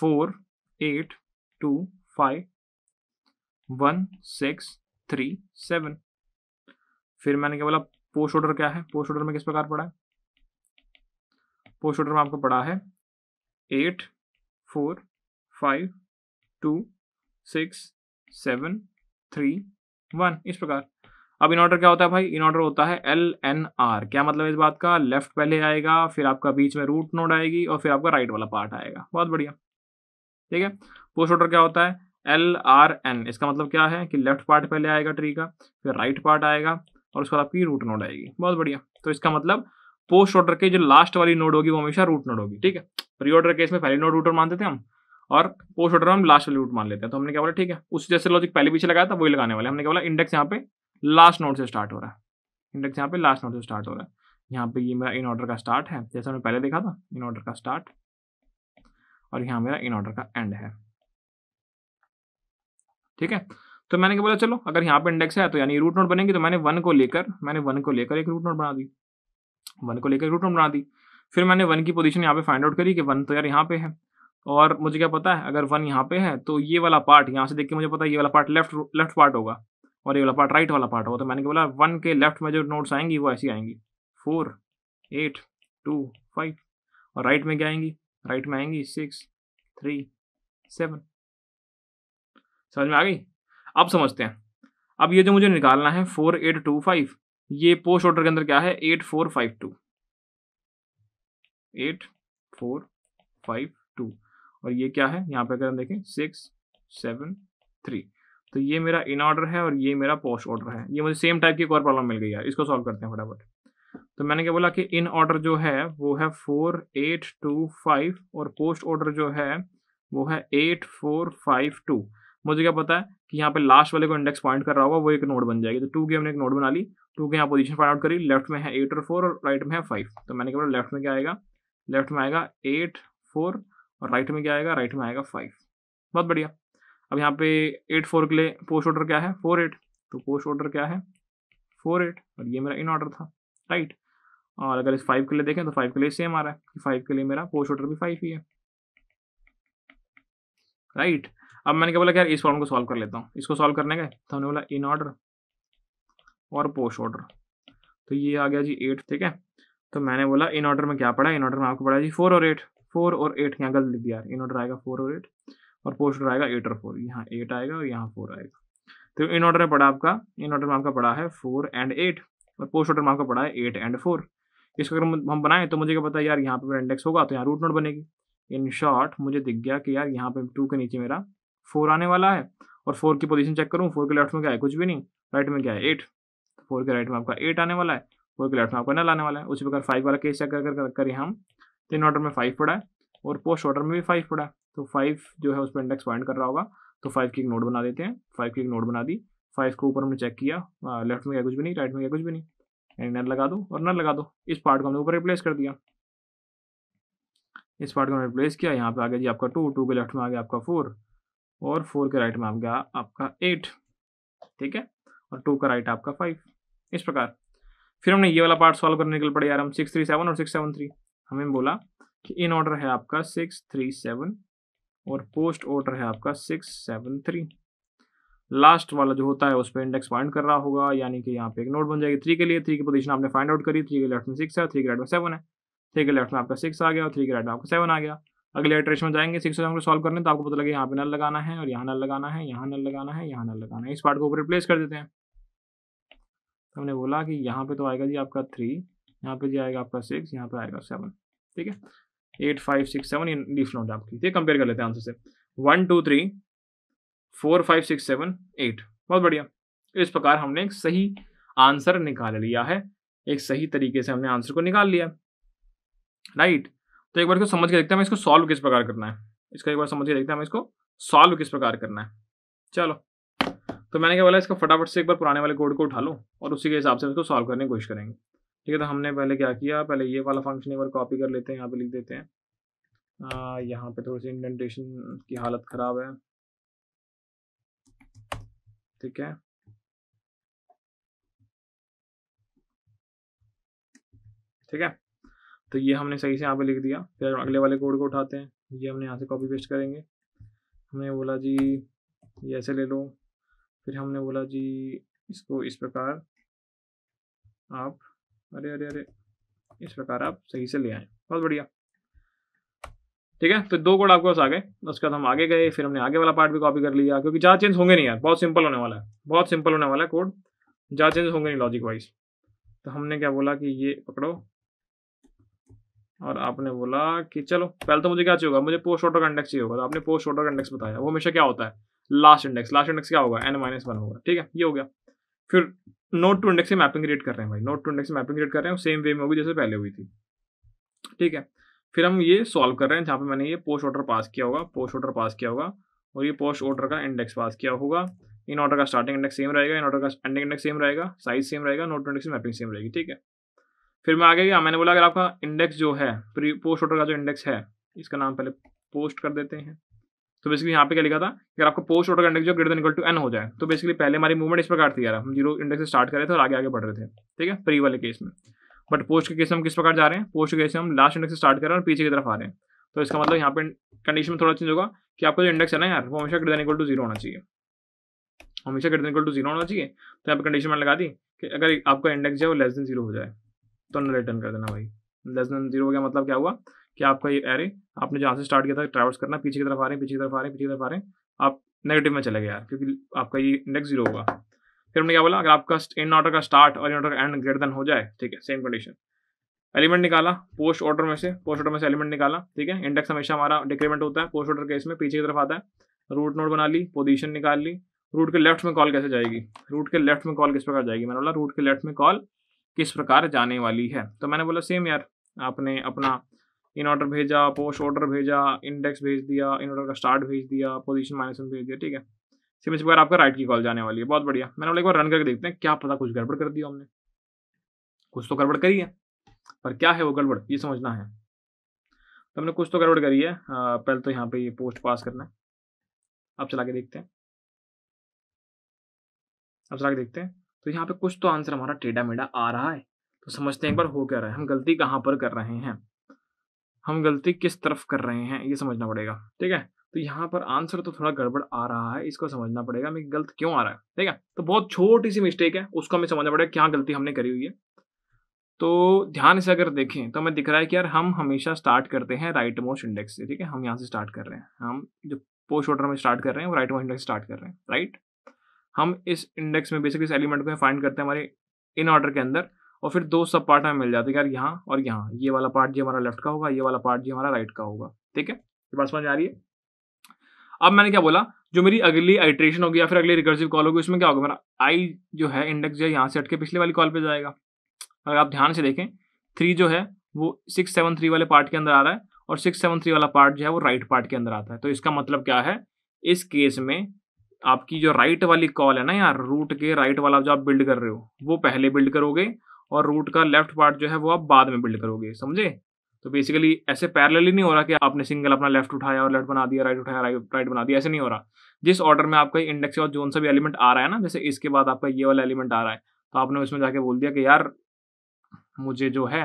four eight two five one six three seven फिर मैंने क्या बोला पोस्ट ऑर्डर क्या है पोस्ट ऑर्डर में किस प्रकार पड़ा है पोस्ट ऑर्डर में आपका पड़ा है eight four five two six seven three one इस प्रकार अब इन ऑर्डर क्या होता है भाई इन ऑर्डर होता है एल एन आर क्या मतलब इस बात का लेफ्ट पहले आएगा फिर आपका बीच में रूट नोड आएगी और फिर आपका राइट वाला पार्ट आएगा बहुत बढ़िया ठीक है पोस्ट ऑर्डर क्या होता है एल आर एन इसका मतलब क्या है कि लेफ्ट पार्ट पहले आएगा ट्री का फिर राइट पार्ट आएगा और उसके बाद आपकी रूट नोड आएगी बहुत बढ़िया तो इसका मतलब पोस्ट ऑर्डर के जो लास्ट वाली नोड होगी वो हमेशा रूट नोड होगी ठीक है प्री ऑर्डर केस में पहली नोड रूटर मानते थे हम और पोस्ट ऑर्डर हम लास्ट वाली रूट मान लेते हैं तो हमने क्या बोला ठीक है उस जैसे लॉजिक पहले पीछे लगाया था वही लगाने वाले हमने क्या बोला इंडेक्स यहाँ पे लास्ट नोट से स्टार्ट हो रहा है इंडेक्स यहाँ पे लास्ट नोट से स्टार्ट हो रहा है यहाँ पे ये मेरा इन ऑर्डर का स्टार्ट है जैसा मैंने पहले देखा था इन ऑर्डर का स्टार्ट और यहाँ मेरा इन ऑर्डर का एंड है ठीक है तो मैंने क्या बोला चलो अगर यहाँ पे इंडेक्स है तो यानी रूट नोट बनेगी तो मैंने वन को लेकर मैंने वन को लेकर एक रूट नोट बना दी वन को लेकर रूट नोट बना दी फिर मैंने वन की पोजीशन यहाँ पे फाइंड आउट करी कि वन तो यार यहाँ पे है और मुझे क्या पता है अगर वन यहाँ पे है तो ये वाला पार्ट यहाँ से देख के मुझे पता है ये वाला पार्ट लेफ्ट लेफ्ट पार्ट होगा और ये वाला पार्ट राइट वाला पार्ट होगा तो मैंने बोला वन के लेफ्ट में जो नोट्स आएंगी वो ऐसी आएंगी फोर एट टू फाइव और राइट में क्या आएंगी राइट में आएंगी सिक्स थ्री सेवन समझ में आ गई अब समझते हैं अब ये जो मुझे निकालना है फोर एट टू फाइव ये पोस्ट ऑर्डर के अंदर क्या है eight four five two eight four five two और ये क्या है यहाँ पे अगर हम देखें सिक्स सेवन थ्री तो ये मेरा इन ऑर्डर है और ये मेरा पोस्ट ऑर्डर है ये मुझे सेम टाइप की एक और प्रॉब्लम मिल गई है इसको सॉल्व करते हैं फटाफट तो मैंने क्या बोला कि इन ऑर्डर जो है वो है फोर एट टू फाइव और पोस्ट ऑर्डर जो है वो है एट फोर फाइव टू मुझे क्या पता है कि यहाँ पे लास्ट वाले को इंडेक्स पॉइंट कर रहा होगा वो एक नोड बन जाएगी तो टू की हमने एक नोड बना ली टू की यहाँ पोजीशन फाइंड आउट करी लेफ्ट में है एट और फोर और राइट में है फाइव तो मैंने क्या बोला लेफ्ट में क्या आएगा लेफ्ट में आएगा एट फोर और राइट में क्या आएगा राइट में आएगा फाइव बहुत बढ़िया अब यहाँ पे एट फोर के लिए पोस्ट ऑर्डर क्या है फोर एट तो पोस्ट ऑर्डर क्या है फोर एट और ये मेरा इन ऑर्डर था राइट और अगर इस फाइव के लिए देखें तो फाइव के लिए सेम आ रहा है फाइव के लिए मेरा पोस्ट ऑर्डर भी फाइव ही है राइट अब मैंने क्या बोला यार इस प्रॉब्लम को सॉल्व कर लेता हूँ इसको सॉल्व करने का तो हमने बोला इन ऑर्डर और पोस्ट ऑर्डर तो ये आ गया जी एट ठीक है तो मैंने बोला इन ऑर्डर में क्या पढ़ा इन ऑर्डर में आपको पढ़ा जी फोर और एट फोर और एट यहाँ गलत लिख दिया इन ऑर्डर आएगा फोर और एट और पोस्टर आएगा एट और फोर यहाँ एट आएगा और यहाँ फोर आएगा तो इन ऑर्डर में पड़ा आपका इन ऑर्डर में आपका पड़ा है फोर एंड एट और पोस्ट ऑर्डर में आपका पड़ा है एट एंड फोर इसको अगर हम बनाएं तो मुझे क्या पता है यार यहाँ पर इंडेक्स होगा तो यहाँ रूट नोट बनेगी इन शॉर्ट मुझे दिख गया कि यार यहाँ पे टू के नीचे मेरा फोर आने वाला है और फोर की पोजीशन चेक करूँ फोर के लेफ्ट में क्या है कुछ भी नहीं राइट में क्या है एट फोर के राइट में आपका एट आने वाला है फोर के लेफ्ट में आपका नल आने वाला है उसी प्रकार फाइव वाला केस चेक कर कर करें हम तो इन ऑर्डर में फाइव पड़ा है और पोस्ट ऑर्डर में भी फाइव पड़ा है तो फाइव जो है उस पर इंडेक्स पॉइंट कर रहा होगा तो फाइव की एक नोट बना देते हैं फाइव की एक नोट बना दी फाइव को ऊपर हमने चेक किया लेफ्ट हाँ, में क्या कुछ भी नहीं राइट में क्या कुछ भी नहीं एंड नल लगा दो और नल लगा दो इस पार्ट को हमने ऊपर रिप्लेस कर दिया इस पार्ट को हमने रिप्लेस किया यहाँ पे आ गया जी आपका टू टू के लेफ्ट में आ गया आपका फोर और फोर के राइट में आ गया आपका एट ठीक है और टू का राइट आपका फाइव इस प्रकार फिर हमने ये वाला पार्ट सॉल्व करने के लिए पड़े यार हम सिक्स थ्री सेवन और सिक्स सेवन थ्री हमें बोला कि इन ऑर्डर है आपका सिक्स थ्री सेवन और पोस्ट ऑर्डर है आपका सिक्स सेवन थ्री लास्ट वाला जो होता है उस पर इंडेक्स पॉइंट कर रहा होगा यानी कि यहाँ पे एक नोट बन जाएगी थ्री के लिए थ्री की पोजीशन आपने फाइंड आउट करी थ्री के लेफ्ट में सिक्स है थ्री के राइट में सेवन है थ्री के लेफ्ट में आपका सिक्स आ गया और थ्री के राइट में आपका सेवन आ गया अगले इटरेशन में जाएंगे सिक्स को सॉल्व करने तो आपको पता लगे यहाँ पे नल लगाना है और यहाँ नल लगाना है यहाँ नल लगाना है यहाँ नल लगाना है इस पार्ट को ऊपर रिप्लेस कर देते हैं तो हमने बोला कि यहाँ पे तो आएगा जी आपका थ्री यहाँ पे जी आएगा आपका सिक्स यहाँ पे आएगा सेवन ठीक है एट फाइव सिक्स सेवन ये लीफ नोट आपकी ये कंपेयर कर लेते हैं आंसर से one two three four five six seven eight बहुत बढ़िया इस प्रकार हमने एक सही आंसर निकाल लिया है एक सही तरीके से हमने आंसर को निकाल लिया राइट तो एक बार इसको समझ के देखते हैं हमें इसको सॉल्व किस प्रकार करना है इसका एक बार समझ के देखते हैं हमें इसको सॉल्व किस प्रकार करना है चलो तो मैंने क्या बोला इसका फटाफट से एक बार पुराने वाले कोड को उठा लो और उसी के हिसाब से इसको सॉल्व करने की कोशिश करेंगे ठीक है तो हमने पहले क्या किया पहले ये वाला फंक्शन एक बार कॉपी कर लेते हैं यहाँ पे लिख देते हैं आ, यहाँ पे थोड़ी सी इंडेंटेशन की हालत ख़राब है ठीक है ठीक है तो ये हमने सही से यहाँ पे लिख दिया फिर अगले वाले कोड को उठाते हैं ये हमने यहाँ से कॉपी पेस्ट करेंगे हमने बोला जी ये ऐसे ले लो फिर हमने बोला जी इसको इस प्रकार आप अरे अरे अरे इस प्रकार आप सही से ले आए बहुत बढ़िया ठीक है तो दो कोड आपके पास आ गए उसके बाद हम आगे गए फिर हमने आगे वाला पार्ट भी कॉपी कर लिया क्योंकि ज़्यादा चेंज होंगे नहीं यार बहुत सिंपल होने वाला है बहुत सिंपल होने वाला है कोड ज़्यादा चेंज होंगे नहीं लॉजिक वाइज तो हमने क्या बोला कि ये पकड़ो और आपने बोला कि चलो पहले तो मुझे क्या चाहिए होगा मुझे पोस्ट ऑर्डर का इंडेक्स चाहिए होगा तो आपने पोस्ट ऑर्डर का इंडेक्स बताया वो हमेशा क्या होता है लास्ट इंडेक्स लास्ट इंडेक्स क्या होगा एन माइनस वन होगा ठीक है ये हो गया फिर नोट टू इंडेक्स की मैपिंग क्रिएट कर रहे हैं भाई नोट टू इंडेक्स से मैपिंग क्रिएट कर रहे हैं सेम वे में होगी जैसे पहले हुई थी ठीक है फिर हम ये सॉल्व कर रहे हैं जहाँ पे मैंने ये पोस्ट ऑर्डर पास किया होगा पोस्ट ऑर्डर पास किया होगा और ये पोस्ट ऑर्डर का इंडेक्स पास किया होगा इन ऑर्डर का स्टार्टिंग इंडेक्स सेम रहेगा इन ऑर्डर का एंडिंग इंडेक्स सेम रहेगा साइज सेम रहेगा नोट इंडेक्स मैपिंग सेम रहेगी ठीक है फिर मैं आगे गया मैंने बोला अगर आपका इंडेक्स जो है प्री पोस्ट ऑर्डर का जो इंडेक्स है इसका नाम पहले पोस्ट कर देते हैं तो बेसिकली यहाँ पे क्या लिखा था अगर आपको पोस्ट ऑर्डर करने की जो ग्रेटर इक्वल टू एन हो जाए तो बेसिकली पहले हमारी मूवमेंट इस प्रकार थी यार हम जीरो इंडेक्स से स्टार्ट कर रहे थे और आगे आगे बढ़ रहे थे ठीक है प्री वाले केस में बट पोस्ट के केस में हम किस प्रकार जा रहे हैं पोस्ट के केस में हम लास्ट इंडेक्स से स्टार्ट कर रहे हैं और पीछे की तरफ आ रहे हैं तो इसका मतलब यहाँ पे कंडीशन में थोड़ा चेंज होगा कि आपको जो इंडेक्स है ना यार वो हमेशा ग्रेटर इक्वल टू जीरो होना चाहिए हमेशा ग्रेटर इक्वल टू जीरो होना चाहिए तो यहाँ पर कंडीशन मैंने लगा दी कि अगर आपका इंडेक्स जो है वो लेस देन जीरो हो जाए तो रिटर्न कर देना भाई लेस देन जीरो हो गया मतलब क्या हुआ कि आपका ये एरे आपने जहाँ से स्टार्ट किया था ट्रैवल्स करना पीछे की तरफ आ रहे हैं पीछे की तरफ आ रहे हैं पीछे की तरफ आ रहे हैं आप नेगेटिव में चले गए यार क्योंकि आपका ये इंडेक्स जीरो होगा फिर हमने क्या बोला अगर आपका इन ऑर्डर का स्टार्ट और इन ऑर्डर का एंड ग्रेटर देन हो जाए ठीक है सेम कंडीशन एलिमेंट निकाला पोस्ट ऑर्डर में से पोस्ट ऑर्डर में से एलिमेंट निकाला ठीक है इंडेक्स हमेशा हमारा डिक्रीमेंट होता है पोस्ट ऑर्डर केस में पीछे की तरफ आता है रूट नोट बना ली पोजीशन निकाल ली रूट के लेफ्ट में कॉल कैसे जाएगी रूट के लेफ्ट में कॉल किस प्रकार जाएगी मैंने बोला रूट के लेफ्ट में कॉल किस प्रकार जाने वाली है तो मैंने बोला सेम यार आपने अपना इन ऑर्डर भेजा पोस्ट ऑर्डर भेजा इंडेक्स भेज दिया इन ऑर्डर का स्टार्ट भेज दिया पोजीशन माइनस में भेज दिया ठीक है सिर्फ इस बार आपका राइट की कॉल जाने वाली है बहुत बढ़िया मैंने बोला एक बार रन करके देखते हैं क्या पता कुछ गड़बड़ कर दिया हमने कुछ तो गड़बड़ करी है पर क्या है वो गड़बड़ ये समझना है तो हमने कुछ तो गड़बड़ करी है पहले तो यहाँ पे ये पोस्ट पास करना है अब चला के देखते हैं अब चला के देखते हैं तो यहाँ पे कुछ तो आंसर हमारा टेढ़ा मेढ़ा आ रहा है तो समझते हैं एक बार हो क्या रहा है हम गलती कहाँ पर कर रहे हैं हम गलती किस तरफ कर रहे हैं ये समझना पड़ेगा ठीक है तो यहाँ पर आंसर तो थोड़ा गड़बड़ आ रहा है इसको समझना पड़ेगा हमें गलत क्यों आ रहा है ठीक है तो बहुत छोटी सी मिस्टेक है उसको हमें समझना पड़ेगा क्या गलती हमने करी हुई है तो ध्यान से अगर देखें तो हमें दिख रहा है कि यार हम हमेशा स्टार्ट करते हैं राइट मोस्ट इंडेक्स से ठीक है हम यहाँ से स्टार्ट कर रहे हैं हम जो पोस्ट ऑर्डर में स्टार्ट कर रहे हैं वो राइट मोस्ट इंडेक्स स्टार्ट कर रहे हैं राइट हम इस इंडेक्स में बेसिकली इस एलिमेंट को फाइंड करते हैं हमारे इन ऑर्डर के अंदर और फिर दो सब पार्ट हमें मिल जाते हैं यार यहाँ और यहाँ ये वाला पार्ट जी हमारा लेफ्ट का होगा ये वाला पार्ट जी हमारा राइट का होगा ठीक है ये बात समझ आ रही है अब मैंने क्या बोला जो मेरी अगली आइट्रेशन होगी या फिर अगली रिकर्सिव कॉल होगी उसमें क्या होगा मेरा आई जो है इंडेक्स जो है यहाँ से हटके पिछले वाली कॉल पर जाएगा अगर आप ध्यान से देखें थ्री जो है वो सिक्स सेवन थ्री वाले पार्ट के अंदर आ रहा है और सिक्स सेवन थ्री वाला पार्ट जो है वो राइट पार्ट के अंदर आता है तो इसका मतलब क्या है इस केस में आपकी जो राइट वाली कॉल है ना यार रूट के राइट वाला जो आप बिल्ड कर रहे हो वो पहले बिल्ड करोगे और रूट का लेफ्ट पार्ट जो है वो आप बाद में बिल्ड करोगे समझे तो बेसिकली ऐसे ही नहीं हो रहा कि आपने सिंगल अपना लेफ्ट उठाया और लेफ्ट बना दिया राइट उठाया राइट राइट बना दिया ऐसे नहीं हो रहा जिस ऑर्डर में आपका इंडेक्स और जोन सा भी एलिमेंट आ रहा है ना जैसे इसके बाद आपका ये वाला एलिमेंट आ रहा है तो आपने उसमें जाके बोल दिया कि यार मुझे जो है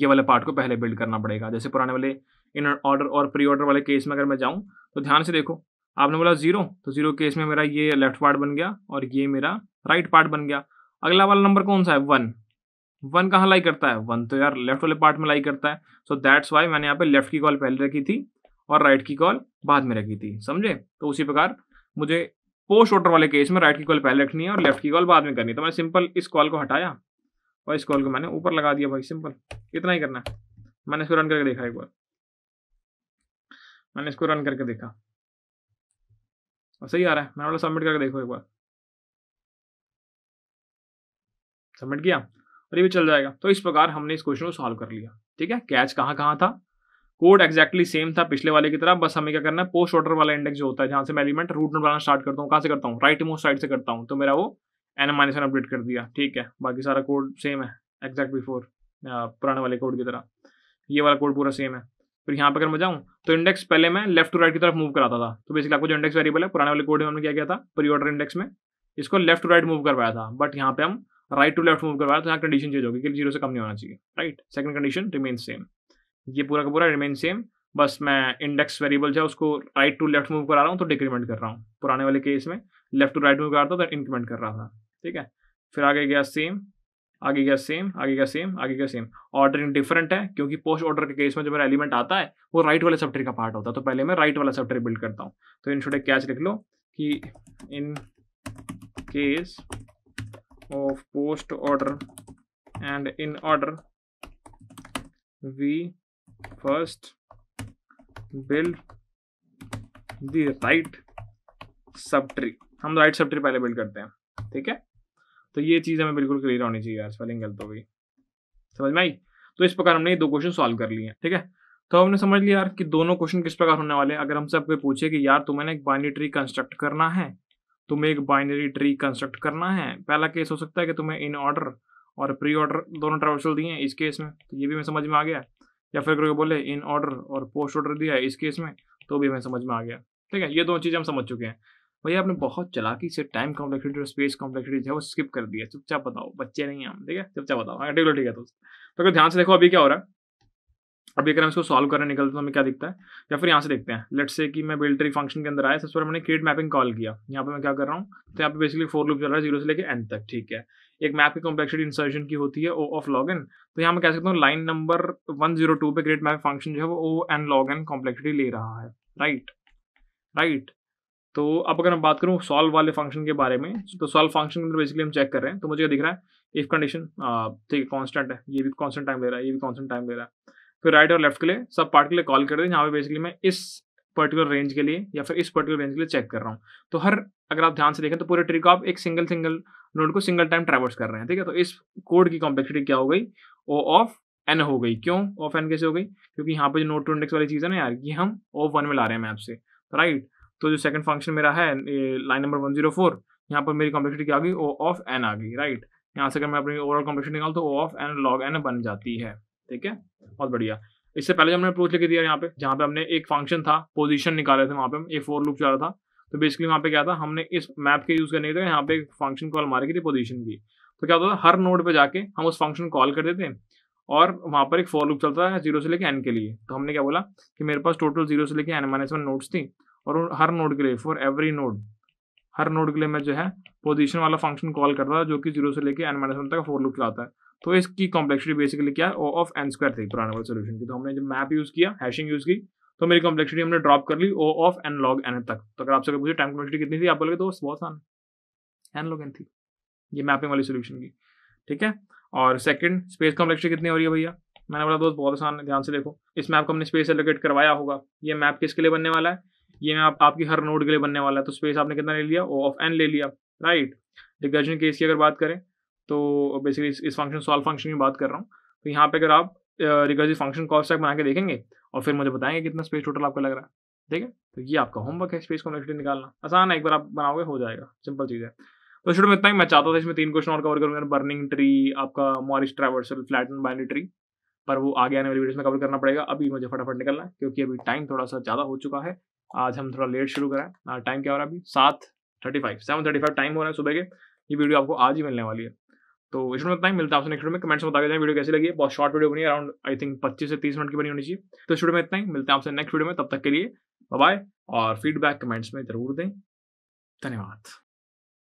ये वाले पार्ट को पहले बिल्ड करना पड़ेगा जैसे पुराने वाले इन ऑर्डर और प्री ऑर्डर वाले केस में अगर मैं जाऊँ तो ध्यान से देखो आपने बोला जीरो तो जीरो केस में मेरा ये लेफ्ट पार्ट बन गया और ये मेरा राइट पार्ट बन गया अगला वाला नंबर कौन सा है वन वन कहाँ लाई करता है वन तो यार लेफ्ट वाले पार्ट में लाई करता है सो दैट्स वाई मैंने यहाँ पे लेफ्ट की कॉल पहले रखी थी और राइट right की कॉल बाद में रखी थी समझे तो उसी प्रकार मुझे पोस्ट ऑर्डर वाले केस में राइट right की कॉल पहले रखनी है और लेफ्ट की कॉल बाद में करनी है तो मैंने सिंपल इस कॉल को हटाया और इस कॉल को मैंने ऊपर लगा दिया भाई सिंपल इतना ही करना है मैंने इसको रन करके देखा एक बार मैंने इसको रन करके देखा सही आ रहा है मैंने सबमिट करके देखो एक बार सबमिट किया और ये भी चल जाएगा तो इस प्रकार हमने इस क्वेश्चन को सॉल्व कर लिया ठीक है कैच कहाँ कहाँ था कोड एक्जैक्टली सेम था पिछले वाले की तरह बस हमें क्या करना है पोस्ट ऑर्डर वाला इंडेक्स जो होता है जहाँ से मैं एलिमेंट रूट नोट बनाना स्टार्ट करता हूँ कहाँ से करता हूँ राइट मोस्ट साइड से करता हूँ तो मेरा वो एन एम माइनस अपडेट कर दिया ठीक है बाकी सारा कोड सेम है एग्जैक्ट बिफोर पुराने वाले कोड की तरह ये वाला कोड पूरा सेम है फिर यहाँ पर अगर मैं जाऊँ तो इंडेक्स पहले मैं लेफ्ट टू राइट की तरफ मूव कराता था तो बेसिकली आपको जो इंडेक्स वेरिएबल है पुराने वाले कोड में हमने क्या किया था प्री ऑर्डर इंडेक्स में इसको लेफ्ट टू राइट मूव करवाया था बट यहाँ पे हम राइट टू लेफ्ट मूव करवाया तो यहाँ कंडीशन चेंज होगी कि जीरो से कम नहीं होना चाहिए right second condition remain same ये पूरा का पूरा रिमेन सेम बस मैं इंडेक्स वेरिएबल जो है उसको राइट टू लेफ्ट मूव करा रहा हूँ तो डिक्रीमेंट कर रहा हूँ पुराने वाले केस में लेफ्ट टू राइट मूव करा था तो इंक्रीमेंट कर रहा था ठीक है फिर आगे गया सेम आगे गया सेम आगे गया सेम आगे गया सेम ऑर्डरिंग डिफरेंट है क्योंकि पोस्ट ऑर्डर के केस में जो मेरा एलिमेंट आता है वो राइट वाले सब का पार्ट होता है तो पहले मैं राइट वाला सब बिल्ड करता हूँ तो इन छोटे कैच लिख लो कि in case of post order and in order we first build the right subtree हम राइट सब ट्री पहले बिल्ड करते हैं ठीक है तो ये चीज़ हमें बिल्कुल क्लियर होनी चाहिए यार स्पेलिंग गलत हो गई समझ में आई तो इस प्रकार हमने ये दो क्वेश्चन सॉल्व कर लिए ठीक है तो हमने समझ लिया यार कि दोनों क्वेश्चन किस प्रकार होने वाले हैं अगर हमसे आपको पूछे कि यार तुम्हें ना एक बाइनरी कंस्ट्रक्ट करना है तुम्हें एक बाइनरी ट्री कंस्ट्रक्ट करना है पहला केस हो सकता है कि तुम्हें इन ऑर्डर और प्री ऑर्डर दोनों ट्रावर्सल दिए हैं इस केस में तो ये भी हमें समझ में आ गया या फिर अगर बोले इन ऑर्डर और पोस्ट ऑर्डर दिया है इस केस में तो भी हमें समझ में आ गया ठीक है ये दोनों चीज़ें हम समझ चुके हैं भैया आपने बहुत चलाकी से टाइम कॉम्प्लेक्सिटी और स्पेस कॉम्प्लेक्सिटी है वो स्किप कर दिया चुपचाप बताओ बच्चे नहीं हम ठीक है चुपचाप बताओ हाँ ठीक है दोस्त तो अगर ध्यान से देखो अभी क्या हो रहा है अभी अगर हम इसको सॉल्व करने निकलते तो हमें क्या दिखता है या फिर यहाँ से देखते हैं लेट्स से कि मैं बिल्ड फंक्शन के अंदर आया सबसे पहले मैंने क्रिएट मैपिंग कॉल किया यहाँ पे मैं क्या कर रहा हूँ तो यहाँ पे बेसिकली फोर लूप चल रहा है जीरो से लेकर एंड तक ठीक है एक मैप की कॉम्प्लेक्सिटी इंसर्शन की होती है ओ ऑफ लॉग तो यहाँ मैं कह सकता हूँ line number one zero two पे क्रिएट मैप फंक्शन जो है वो O N log N complexity ले रहा है राइट राइट तो अब अगर मैं बात करूँ सॉल्व वाले फंक्शन के बारे में तो सॉल्व फंक्शन के अंदर बेसिकली हम चेक कर रहे हैं तो मुझे दिख रहा है इफ कंडीशन हाँ, ठीक है कॉन्स्टेंट है ये भी कॉन्स्टेंट टाइम ले रहा है ये भी कॉन्स्टेंट टाइम ले रहा है फिर राइट और लेफ्ट के लिए सब पार्ट के लिए कॉल कर दें जहाँ पे बेसिकली मैं इस पर्टिकुलर रेंज के लिए या फिर इस पर्टिकुलर रेंज के लिए चेक कर रहा हूँ तो हर अगर आप ध्यान से देखें तो पूरे ट्री को आप एक सिंगल सिंगल नोड को सिंगल टाइम ट्रैवर्स कर रहे हैं ठीक है तो इस कोड की कॉम्प्लेक्सिटी क्या हो गई ओ ऑफ एन हो गई क्यों ऑफ एन कैसे हो गई क्योंकि यहाँ पर जो नोट टू इंडेक्स वाली चीज़ है ना यार ये हम ऑफ वन में ला रहे हैं मैप से राइट तो जो सेकंड फंक्शन मेरा है line number one zero four यहाँ पर मेरी कॉम्प्लेक्सिटी क्या आ गई ओ ऑफ एन आ गई राइट यहाँ से अगर मैं अपनी ओवरऑल कॉम्प्लेक्सिटी निकाल तो O of n log n बन जाती है ठीक है बहुत बढ़िया इससे पहले जो हमने अप्रोच लेके दिया यहाँ पे जहाँ पे हमने एक फंक्शन था पोजीशन निकाले थे वहाँ पे हम एक फोर लुक चला था तो बेसिकली वहाँ पे क्या था हमने इस मैप के यूज़ करने के यहाँ पे एक फंक्शन कॉल मारी थी पोजिशन की तो क्या होता था हर नोड पे जाके हम उस फंक्शन कॉल कर देते हैं और वहाँ पर एक फोर लुक चलता है जीरो से लेके एन के लिए तो हमने क्या बोला कि मेरे पास टोटल जीरो से लेके एन माइनस वन नोट्स थी और हर नोड के लिए फॉर एवरी नोड हर नोड के लिए मैं जो है पोजीशन वाला फंक्शन कॉल करता था जो कि जीरो से लेके एन माइनस वन तक फोर लुक चलाता है तो इसकी कॉम्प्लेक्सिटी बेसिकली क्या ऑफ एन स्क्वायर थी पुराने वाले सोल्यूशन की तो हमने जब मैप यूज़ किया हैशिंग यूज़ की तो मेरी कॉम्प्लेक्सिटी हमने ड्रॉप कर ली O of n log n तक तो अगर आपसे पूछे टाइम कॉम्प्लेक्सिटी कितनी थी आप बोले तो बहुत आसान एन लॉग एन थी ये मैपिंग वाली सोल्यूशन की ठीक है और सेकंड स्पेस कॉम्प्लेक्सिटी कितनी हो रही है भैया मैंने बोला दोस्त बहुत आसान है ध्यान से देखो इस मैप को हमने स्पेस एलोकेट करवाया होगा ये मैप किसके लिए बनने वाला है ये मैप आपकी हर नोड के लिए बनने वाला है तो स्पेस आपने कितना ले लिया ओ ऑफ एन ले लिया राइट डिग्रेशन केस की अगर बात करें तो बेसिकली इस, इस फंक्शन सॉल्व फंक्शन की बात कर रहा हूँ तो यहाँ पे अगर आप रिकर्सिव फंक्शन कॉल स्टैक बना के देखेंगे और फिर मुझे बताएंगे कितना स्पेस टोटल आपको लग रहा है ठीक है तो ये आपका होमवर्क है स्पेस कॉम्प्लेक्सिटी निकालना आसान है एक बार आप बनाओगे हो जाएगा सिंपल चीज़ है तो शुरू में इतना ही मैं चाहता था इसमें तीन क्वेश्चन और कवर करूँगा बर्निंग ट्री आपका Morris traversal flatten binary tree पर वो आगे आने वाली वीडियो में कवर करना पड़ेगा अभी मुझे फटाफट निकलना है क्योंकि अभी टाइम थोड़ा सा ज़्यादा हो चुका है आज हम थोड़ा लेट शुरू कराएं टाइम क्या हो रहा है अभी सात thirty five seven thirty five time हो रहा है सुबह के ये वीडियो आपको आज ही मिलने वाली है तो इस में ही मिलता है आपसे नेक्स्ट में कमेंट्स में बता देना वीडियो कैसी लगी है बहुत शॉर्ट वीडियो बनी अराउंड आई थिंक पच्चीस से तीस मिनट की बनी होनी चाहिए तो इस वीडियो में इतना ही मिलते हैं आपसे नेक्स्ट वीडियो में तब तक के लिए बाय और फीडबैक कमेंट्स में जरूर दें धन्यवाद